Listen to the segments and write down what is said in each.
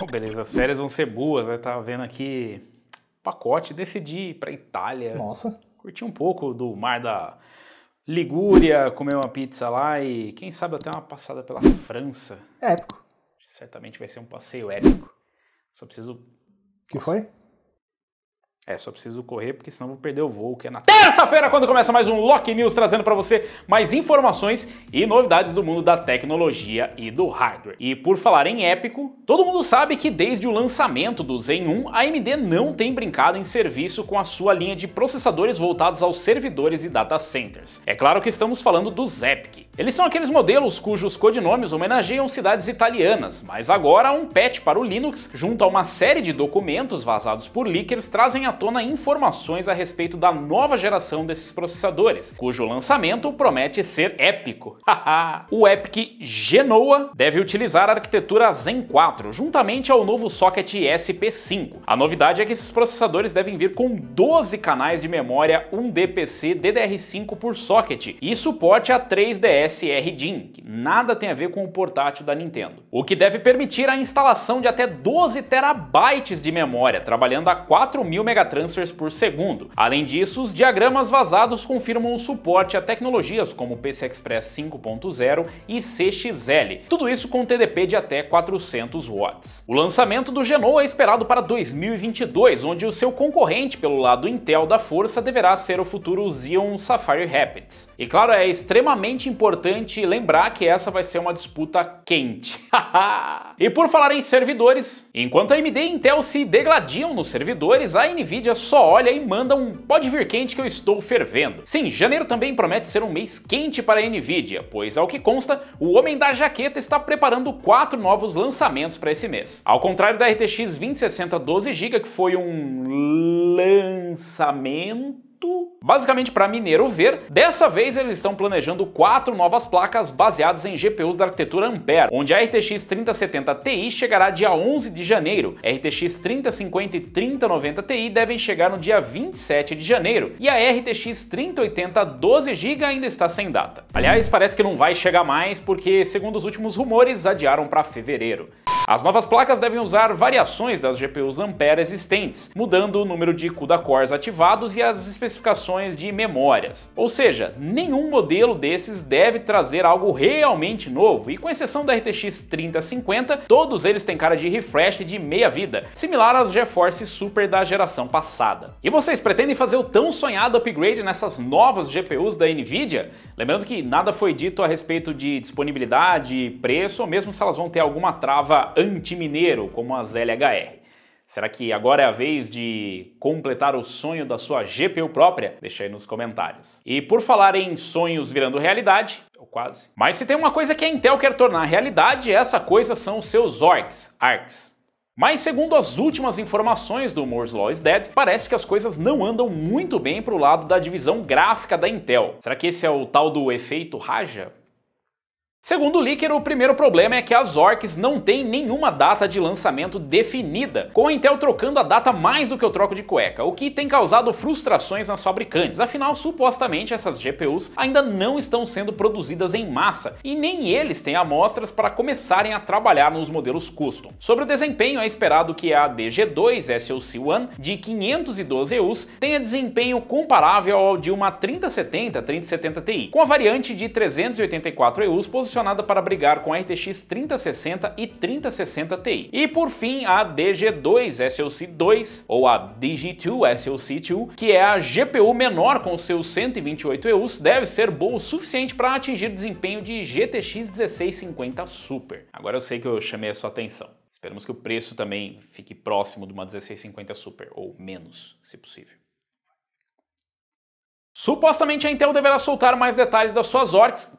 Bom, beleza, as férias vão ser boas, né? Tava vendo aqui pacote, decidi ir pra Itália. Nossa. Curti um pouco do mar da Ligúria, comer uma pizza lá e quem sabe até uma passada pela França. É épico. Certamente vai ser um passeio épico. Só preciso. Que foi? É, só preciso correr porque senão vou perder o voo, que é na terça-feira quando começa mais um Lock News trazendo para você mais informações e novidades do mundo da tecnologia e do hardware. E por falar em épico, todo mundo sabe que desde o lançamento do Zen 1, a AMD não tem brincado em serviço com a sua linha de processadores voltados aos servidores e data centers. É claro que estamos falando do Zepk, eles são aqueles modelos cujos codinomes homenageiam cidades italianas, mas agora um patch para o Linux, junto a uma série de documentos vazados por leakers, trazem à tona informações a respeito da nova geração desses processadores, cujo lançamento promete ser épico. o Epic Genoa deve utilizar a arquitetura Zen 4, juntamente ao novo socket ESP5. A novidade é que esses processadores devem vir com 12 canais de memória 1DPC DDR5 por socket e suporte a 3DS SR DIN, nada tem a ver com o portátil da Nintendo. O que deve permitir a instalação de até 12 terabytes de memória, trabalhando a 4.000 megatransfers por segundo. Além disso, os diagramas vazados confirmam o suporte a tecnologias como PCI Express 5.0 e CXL, tudo isso com TDP de até 400 watts. O lançamento do Genoa é esperado para 2022, onde o seu concorrente pelo lado Intel da força deverá ser o futuro Xeon Sapphire Rapids. E claro, é extremamente importante importante lembrar que essa vai ser uma disputa quente. e por falar em servidores, enquanto a AMD e Intel se degladiam nos servidores, a Nvidia só olha e manda um pode vir quente que eu estou fervendo. Sim, janeiro também promete ser um mês quente para a Nvidia, pois ao que consta, o homem da jaqueta está preparando quatro novos lançamentos para esse mês. Ao contrário da RTX 2060 12GB, que foi um lançamento muito. Basicamente, para Mineiro ver, dessa vez eles estão planejando quatro novas placas baseadas em GPUs da arquitetura Ampere, onde a RTX 3070 Ti chegará dia 11 de janeiro, RTX 3050 e 3090 Ti devem chegar no dia 27 de janeiro, e a RTX 3080 12GB ainda está sem data. Aliás, parece que não vai chegar mais, porque, segundo os últimos rumores, adiaram para fevereiro. As novas placas devem usar variações das GPUs Ampere existentes, mudando o número de CUDA cores ativados e as especificações de memórias. Ou seja, nenhum modelo desses deve trazer algo realmente novo, e com exceção da RTX 3050, todos eles têm cara de refresh de meia vida, similar às GeForce Super da geração passada. E vocês pretendem fazer o tão sonhado upgrade nessas novas GPUs da Nvidia? Lembrando que nada foi dito a respeito de disponibilidade, preço ou mesmo se elas vão ter alguma trava anti como as LHR. Será que agora é a vez de completar o sonho da sua GPU própria? Deixa aí nos comentários. E por falar em sonhos virando realidade, ou quase. Mas se tem uma coisa que a Intel quer tornar realidade, essa coisa são os seus orcs, arcs. Mas segundo as últimas informações do Moore's Law is Dead, parece que as coisas não andam muito bem para o lado da divisão gráfica da Intel. Será que esse é o tal do efeito Raja? Segundo o Licker, o primeiro problema é que as orcs não têm nenhuma data de lançamento definida, com a Intel trocando a data mais do que o troco de cueca, o que tem causado frustrações nas fabricantes, afinal, supostamente essas GPUs ainda não estão sendo produzidas em massa e nem eles têm amostras para começarem a trabalhar nos modelos custom. Sobre o desempenho, é esperado que a DG2 SoC 1 de 512 EUs tenha desempenho comparável ao de uma 3070-3070 Ti, com a variante de 384 EUs impulsionada para brigar com a RTX 3060 e 3060 Ti. E por fim, a DG2 SoC 2, ou a DG2 SoC 2, que é a GPU menor com seus 128 EUs, deve ser boa o suficiente para atingir o desempenho de GTX 1650 Super. Agora eu sei que eu chamei a sua atenção. Esperamos que o preço também fique próximo de uma 1650 Super, ou menos, se possível. Supostamente a Intel deverá soltar mais detalhes das suas orcs.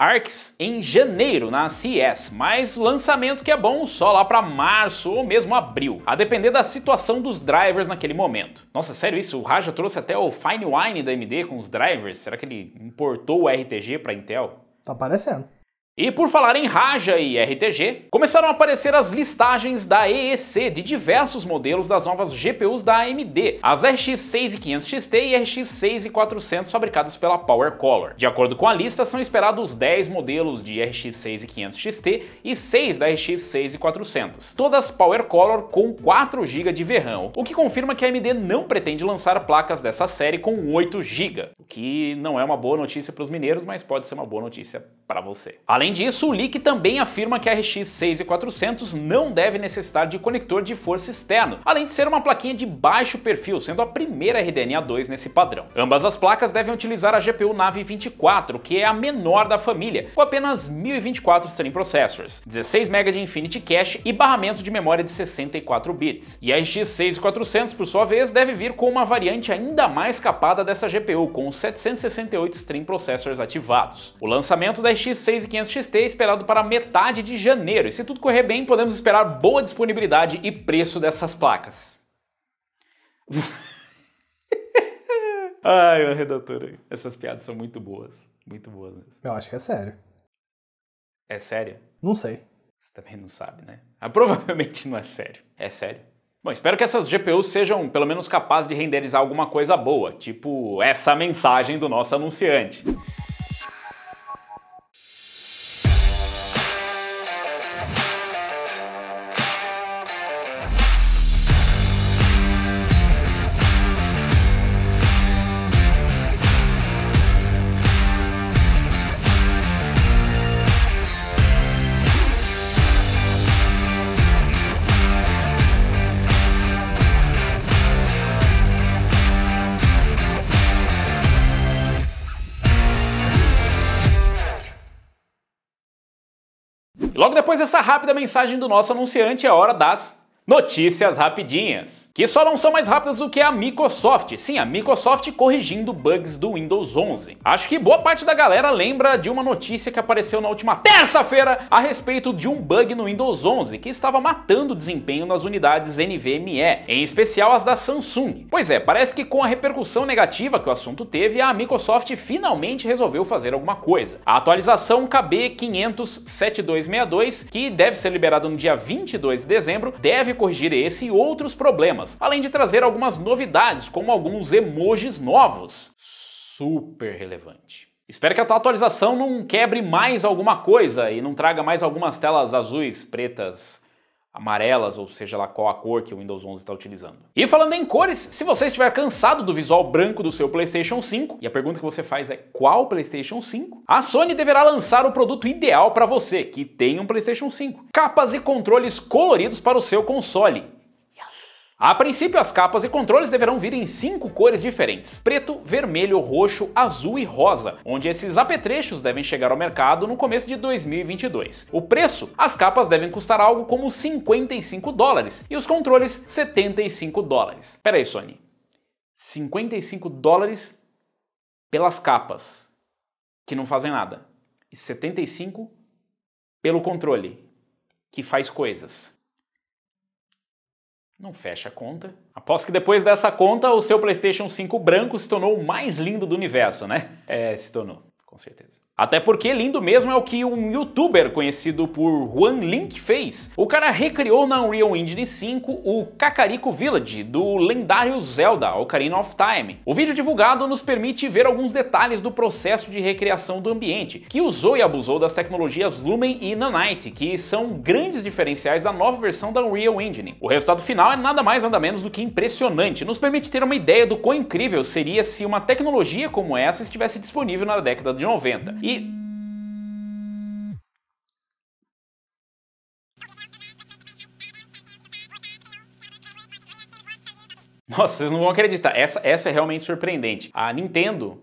Arcs em janeiro na CES, mas lançamento que é bom só lá para março ou mesmo abril, a depender da situação dos drivers naquele momento. Nossa, sério isso? O Raja trouxe até o Fine Wine da AMD com os drivers? Será que ele importou o RTG para Intel? Tá parecendo. E por falar em Raja e RTG, começaram a aparecer as listagens da EEC de diversos modelos das novas GPUs da AMD, as RX 6500 XT e RX 6400 fabricadas pela PowerColor. De acordo com a lista, são esperados 10 modelos de RX 6500 XT e 6 da RX 6400, todas PowerColor com 4 GB de VRAM, o que confirma que a AMD não pretende lançar placas dessa série com 8 GB, o que não é uma boa notícia para os mineiros, mas pode ser uma boa notícia para você. Além Além disso, o leak também afirma que a RX 6400 não deve necessitar de conector de força externo, além de ser uma plaquinha de baixo perfil, sendo a primeira RDNA 2 nesse padrão. Ambas as placas devem utilizar a GPU Nave 24, que é a menor da família, com apenas 1024 stream processors, 16 MB de Infinity Cache e barramento de memória de 64 bits. E a RX 6400, por sua vez, deve vir com uma variante ainda mais capada dessa GPU, com 768 stream processors ativados. O lançamento da RX 6500 XT é esperado para metade de janeiro, e se tudo correr bem, podemos esperar boa disponibilidade e preço dessas placas. Ai, meu redator, essas piadas são muito boas. Muito boas mesmo. Eu acho que é sério. É sério? Não sei. Você também não sabe, né? Ah, provavelmente não é sério. É sério. Bom, espero que essas GPUs sejam pelo menos capazes de renderizar alguma coisa boa, tipo essa mensagem do nosso anunciante. Logo depois dessa rápida mensagem do nosso anunciante, é hora das notícias rapidinhas que só não são mais rápidas do que a Microsoft. Sim, a Microsoft corrigindo bugs do Windows 11. Acho que boa parte da galera lembra de uma notícia que apareceu na última terça-feira a respeito de um bug no Windows 11 que estava matando o desempenho nas unidades NVMe, em especial as da Samsung. Pois é, parece que com a repercussão negativa que o assunto teve, a Microsoft finalmente resolveu fazer alguma coisa. A atualização KB500-7262, que deve ser liberada no dia 22 de dezembro, deve corrigir esse e outros problemas temas, além de trazer algumas novidades, como alguns emojis novos. Super relevante. Espero que a tua atualização não quebre mais alguma coisa e não traga mais algumas telas azuis, pretas, amarelas, ou seja lá qual a cor que o Windows 11 está utilizando. E falando em cores, se você estiver cansado do visual branco do seu PlayStation 5, e a pergunta que você faz é qual PlayStation 5? A Sony deverá lançar o produto ideal para você que tem um PlayStation 5. Capas e controles coloridos para o seu console a princípio, as capas e controles deverão vir em cinco cores diferentes: preto, vermelho, roxo, azul e rosa, onde esses apetrechos devem chegar ao mercado no começo de 2022. O preço: as capas devem custar algo como 55 dólares e os controles 75 dólares. Pera aí, Sony. 55 dólares pelas capas, que não fazem nada, e 75 pelo controle, que faz coisas. Não fecha a conta. Aposto que depois dessa conta o seu PlayStation 5 branco se tornou o mais lindo do universo, né? É, se tornou, com certeza. Até porque lindo mesmo é o que um youtuber conhecido por Juan Link fez. O cara recriou na Unreal Engine 5 o Kakariko Village do lendário Zelda Ocarina of Time. O vídeo divulgado nos permite ver alguns detalhes do processo de recriação do ambiente, que usou e abusou das tecnologias Lumen e Nanite, que são grandes diferenciais da nova versão da Unreal Engine. O resultado final é nada mais nada menos do que impressionante, nos permite ter uma ideia do quão incrível seria se uma tecnologia como essa estivesse disponível na década de 90. E nossa, vocês não vão acreditar. Essa, essa é realmente surpreendente. A Nintendo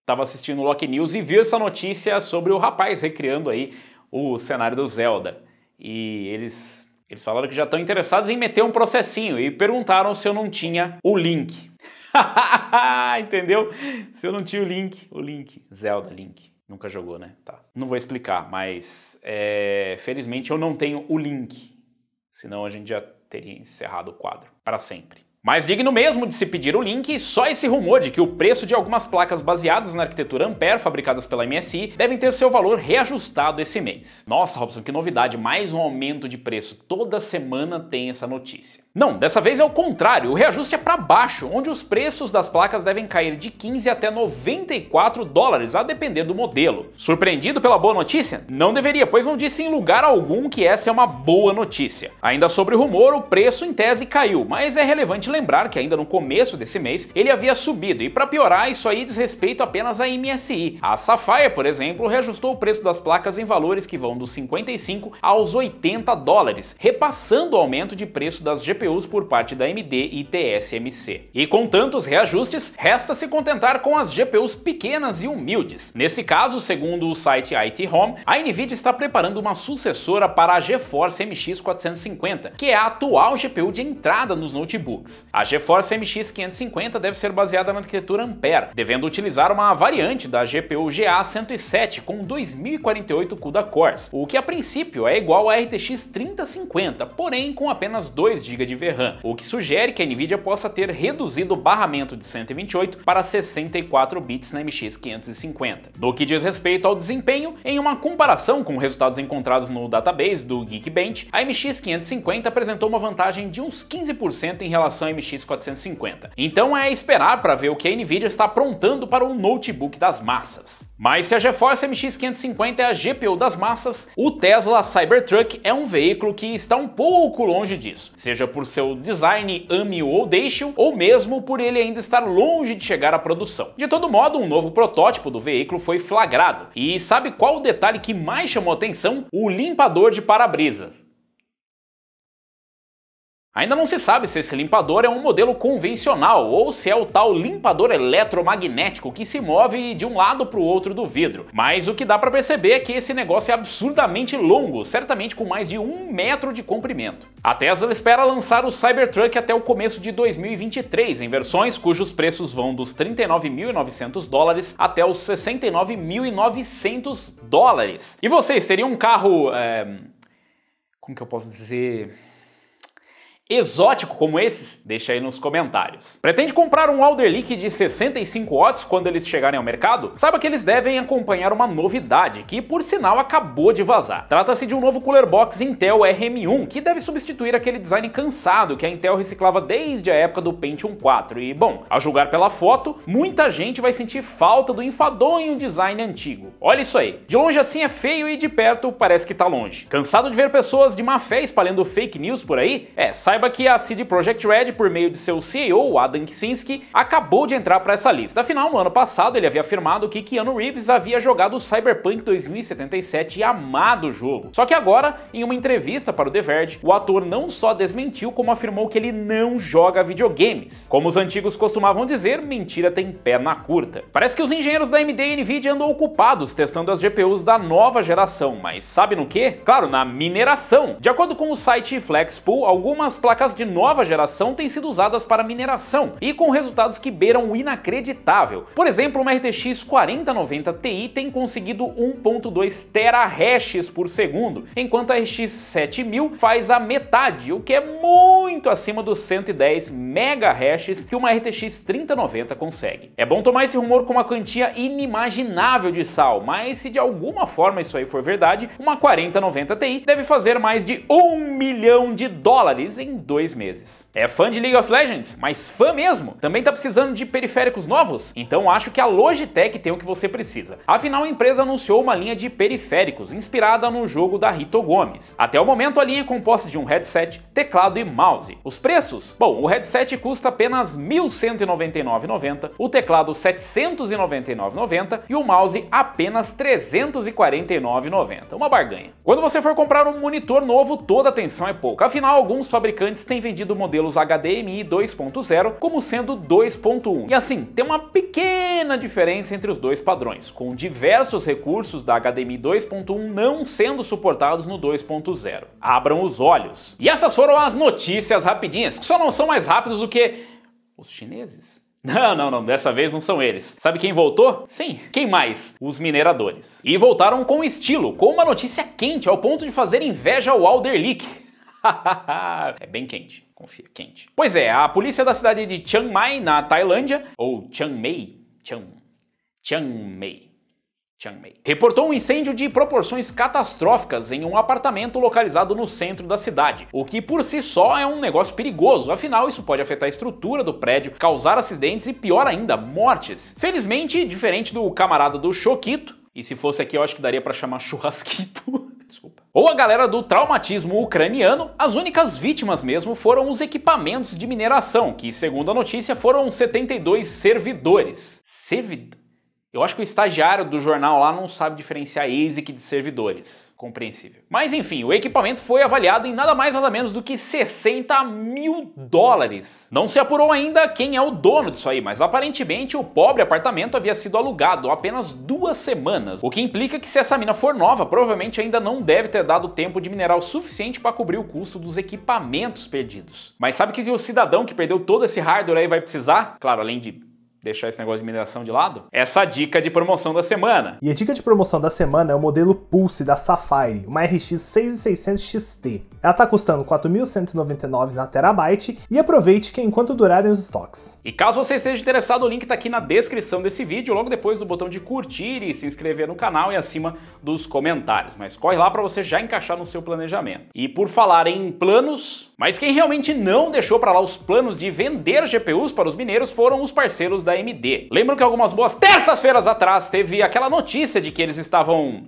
estava assistindo o Lock News e viu essa notícia sobre o rapaz recriando aí o cenário do Zelda. E eles eles falaram que já estão interessados em meter um processinho e perguntaram se eu não tinha o link. Entendeu? Se eu não tinha o link, o link, Zelda Link. Nunca jogou, né? Tá. Não vou explicar, mas é, felizmente eu não tenho o link, senão a gente já teria encerrado o quadro para sempre. Mas digno mesmo de se pedir o link, só esse rumor de que o preço de algumas placas baseadas na arquitetura Ampere fabricadas pela MSI devem ter seu valor reajustado esse mês. Nossa, Robson, que novidade! Mais um aumento de preço. Toda semana tem essa notícia. Não, dessa vez é o contrário. O reajuste é para baixo, onde os preços das placas devem cair de 15 até 94 dólares, a depender do modelo. Surpreendido pela boa notícia? Não deveria, pois não disse em lugar algum que essa é uma boa notícia. Ainda sobre o rumor, o preço em tese caiu, mas é relevante lembrar que ainda no começo desse mês ele havia subido, e para piorar, isso aí diz respeito apenas à MSI. A Sapphire, por exemplo, reajustou o preço das placas em valores que vão dos 55 aos 80 dólares, repassando o aumento de preço das GPUs GPUs por parte da AMD e TSMC. E com tantos reajustes, resta se contentar com as GPUs pequenas e humildes. Nesse caso, segundo o site IT Home, a Nvidia está preparando uma sucessora para a GeForce MX 450, que é a atual GPU de entrada nos notebooks. A GeForce MX 550 deve ser baseada na arquitetura Ampere, devendo utilizar uma variante da GPU GA 107 com 2048 CUDA cores, o que a princípio é igual à RTX 3050, porém com apenas 2 GB de RAM, o que sugere que a Nvidia possa ter reduzido o barramento de 128 para 64 bits na MX 550. No que diz respeito ao desempenho, em uma comparação com resultados encontrados no database do Geekbench, a MX 550 apresentou uma vantagem de uns 15% em relação à MX 450. Então é esperar para ver o que a Nvidia está aprontando para o notebook das massas. Mas se a GeForce MX 550 é a GPU das massas, o Tesla Cybertruck é um veículo que está um pouco longe disso, seja por seu design, ame-o ou deixe-o, ou mesmo por ele ainda estar longe de chegar à produção. De todo modo, um novo protótipo do veículo foi flagrado, e sabe qual o detalhe que mais chamou atenção? O limpador de para-brisas. Ainda não se sabe se esse limpador é um modelo convencional ou se é o tal limpador eletromagnético que se move de um lado para o outro do vidro. Mas o que dá para perceber é que esse negócio é absurdamente longo, certamente com mais de um metro de comprimento. A Tesla espera lançar o Cybertruck até o começo de 2023, em versões cujos preços vão dos 39.900 dólares até os 69.900 dólares. E vocês teriam um carro. É... Como que eu posso dizer? exótico como esses? Deixa aí nos comentários. Pretende comprar um Alderleak de 65 watts quando eles chegarem ao mercado? Saiba que eles devem acompanhar uma novidade, que por sinal acabou de vazar. Trata-se de um novo cooler box Intel RM1, que deve substituir aquele design cansado que a Intel reciclava desde a época do Pentium 4. E bom, a julgar pela foto, muita gente vai sentir falta do enfadonho design antigo. Olha isso aí, de longe assim é feio e de perto parece que tá longe. Cansado de ver pessoas de má fé espalhando fake news por aí? É, saiba saiba que a CD Projekt Red, por meio de seu CEO, Adam Kicinski, acabou de entrar para essa lista. Afinal, no ano passado ele havia afirmado que Keanu Reeves havia jogado Cyberpunk 2077 e amado o jogo. Só que agora, em uma entrevista para o The Verge, o ator não só desmentiu, como afirmou que ele não joga videogames. Como os antigos costumavam dizer, mentira tem pé na curta. Parece que os engenheiros da AMD e Nvidia andam ocupados testando as GPUs da nova geração, mas sabe no que? Claro, na mineração. De acordo com o site Flexpool, algumas plataformas placas de nova geração têm sido usadas para mineração e com resultados que beiram o inacreditável. Por exemplo, uma RTX 4090 Ti tem conseguido 1.2 terahashes por segundo, enquanto a RX 7000 faz a metade, o que é muito acima dos 110 megahashes que uma RTX 3090 consegue. É bom tomar esse rumor com uma quantia inimaginável de sal, mas se de alguma forma isso aí for verdade, uma 4090 Ti deve fazer mais de um milhão de dólares em em dois meses. É fã de League of Legends? Mas fã mesmo? Também tá precisando de periféricos novos? Então acho que a Logitech tem o que você precisa. Afinal, a empresa anunciou uma linha de periféricos inspirada no jogo da Rito Gomes. Até o momento, a linha é composta de um headset, teclado e mouse. Os preços? Bom, o headset custa apenas R$ 1.199,90, o teclado R$ 799,90 e o mouse apenas R$ 349,90. Uma barganha. Quando você for comprar um monitor novo, toda atenção é pouca. Afinal, alguns fabricantes fabricantes têm vendido modelos HDMI 2.0 como sendo 2.1. E assim, tem uma pequena diferença entre os dois padrões, com diversos recursos da HDMI 2.1 não sendo suportados no 2.0. Abram os olhos. E essas foram as notícias rapidinhas, que só não são mais rápidos do que os chineses. Não, não, não, dessa vez não são eles. Sabe quem voltou? Sim, quem mais? Os mineradores. E voltaram com estilo, com uma notícia quente ao ponto de fazer inveja ao Alder Leak. é bem quente, confia, quente. Pois é, a polícia da cidade de Chiang Mai, na Tailândia, ou Chiang Mai, Chiang, Chiang Mai, reportou um incêndio de proporções catastróficas em um apartamento localizado no centro da cidade, o que por si só é um negócio perigoso, afinal isso pode afetar a estrutura do prédio, causar acidentes e pior ainda, mortes. Felizmente, diferente do camarada do Choquito, e se fosse aqui eu acho que daria para chamar churrasquito desculpa. Ou a galera do traumatismo ucraniano, as únicas vítimas mesmo foram os equipamentos de mineração, que, segundo a notícia, foram 72 servidores. Servidores? Eu acho que o estagiário do jornal lá não sabe diferenciar ASIC de servidores. Compreensível. Mas enfim, o equipamento foi avaliado em nada mais nada menos do que 60 mil dólares. Não se apurou ainda quem é o dono disso aí, mas aparentemente o pobre apartamento havia sido alugado há apenas duas semanas, o que implica que se essa mina for nova, provavelmente ainda não deve ter dado tempo de mineral suficiente para cobrir o custo dos equipamentos perdidos. Mas sabe o que o cidadão que perdeu todo esse hardware aí vai precisar? Claro, além de deixar esse negócio de mineração de lado? Essa é dica de promoção da semana. E a dica de promoção da semana é o modelo Pulse da Safari, uma RX 6600 XT. Ela está custando 4.199 na Terabyte e aproveite que enquanto durarem os estoques. E caso você esteja interessado, o link está aqui na descrição desse vídeo, logo depois do botão de curtir e se inscrever no canal e acima dos comentários. Mas corre lá para você já encaixar no seu planejamento. E por falar em planos, mas quem realmente não deixou para lá os planos de vender GPUs para os mineiros foram os parceiros da da AMD. Lembram que algumas boas terças-feiras atrás teve aquela notícia de que eles estavam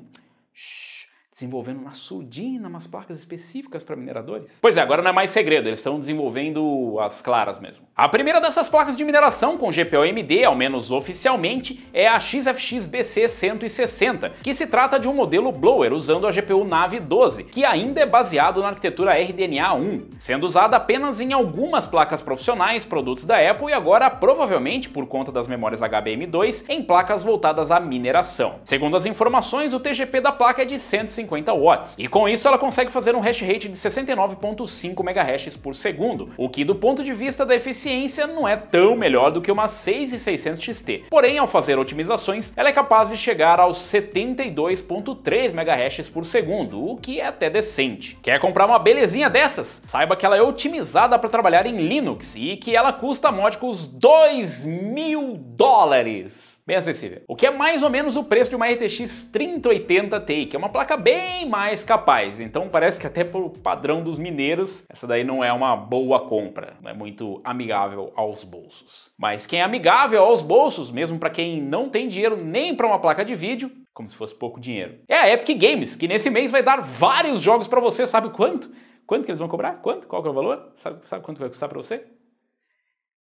desenvolvendo uma surdina, umas placas específicas para mineradores? Pois é, agora não é mais segredo, eles estão desenvolvendo as claras mesmo. A primeira dessas placas de mineração com GPU AMD, ao menos oficialmente, é a XFX BC160, que se trata de um modelo blower usando a GPU NAVE 12, que ainda é baseado na arquitetura RDNA 1, sendo usada apenas em algumas placas profissionais, produtos da Apple e agora provavelmente por conta das memórias HBM2 em placas voltadas à mineração. Segundo as informações, o TGP da placa é de 150 watts. E com isso ela consegue fazer um hash rate de 69.5 MHz por segundo, o que do ponto de vista da eficiência não é tão melhor do que uma 6600 XT. Porém, ao fazer otimizações, ela é capaz de chegar aos 72.3 MHz por segundo, o que é até decente. Quer comprar uma belezinha dessas? Saiba que ela é otimizada para trabalhar em Linux e que ela custa módicos 2 mil dólares bem acessível. O que é mais ou menos o preço de uma RTX 3080 Ti, que é uma placa bem mais capaz. Então parece que até pelo padrão dos mineiros, essa daí não é uma boa compra, não é muito amigável aos bolsos. Mas quem é amigável aos bolsos, mesmo para quem não tem dinheiro nem para uma placa de vídeo, como se fosse pouco dinheiro. É a Epic Games, que nesse mês vai dar vários jogos para você, sabe quanto? Quanto que eles vão cobrar? Quanto? Qual é o valor? Sabe, sabe quanto vai custar para você?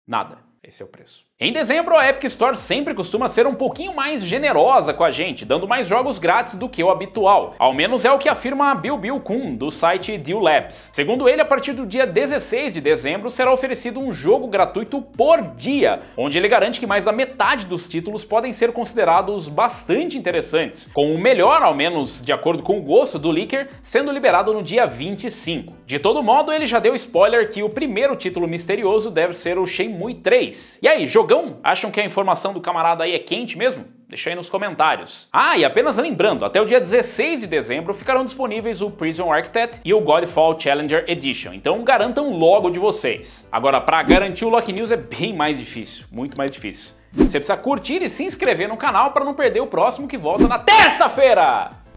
Nada. Esse é o preço. Em dezembro, a Epic Store sempre costuma ser um pouquinho mais generosa com a gente, dando mais jogos grátis do que o habitual. Ao menos é o que afirma Bill Bill Kuhn, do site Deal Labs. Segundo ele, a partir do dia 16 de dezembro será oferecido um jogo gratuito por dia, onde ele garante que mais da metade dos títulos podem ser considerados bastante interessantes, com o melhor, ao menos de acordo com o gosto do leaker, sendo liberado no dia 25. De todo modo, ele já deu spoiler que o primeiro título misterioso deve ser o Shenmue 3. E aí, jogo? jogão? Acham que a informação do camarada aí é quente mesmo? Deixa aí nos comentários. Ah, e apenas lembrando, até o dia 16 de dezembro ficarão disponíveis o Prison Architect e o Godfall Challenger Edition, então garantam logo de vocês. Agora, para garantir o Lock News é bem mais difícil, muito mais difícil. Você precisa curtir e se inscrever no canal para não perder o próximo que volta na terça-feira!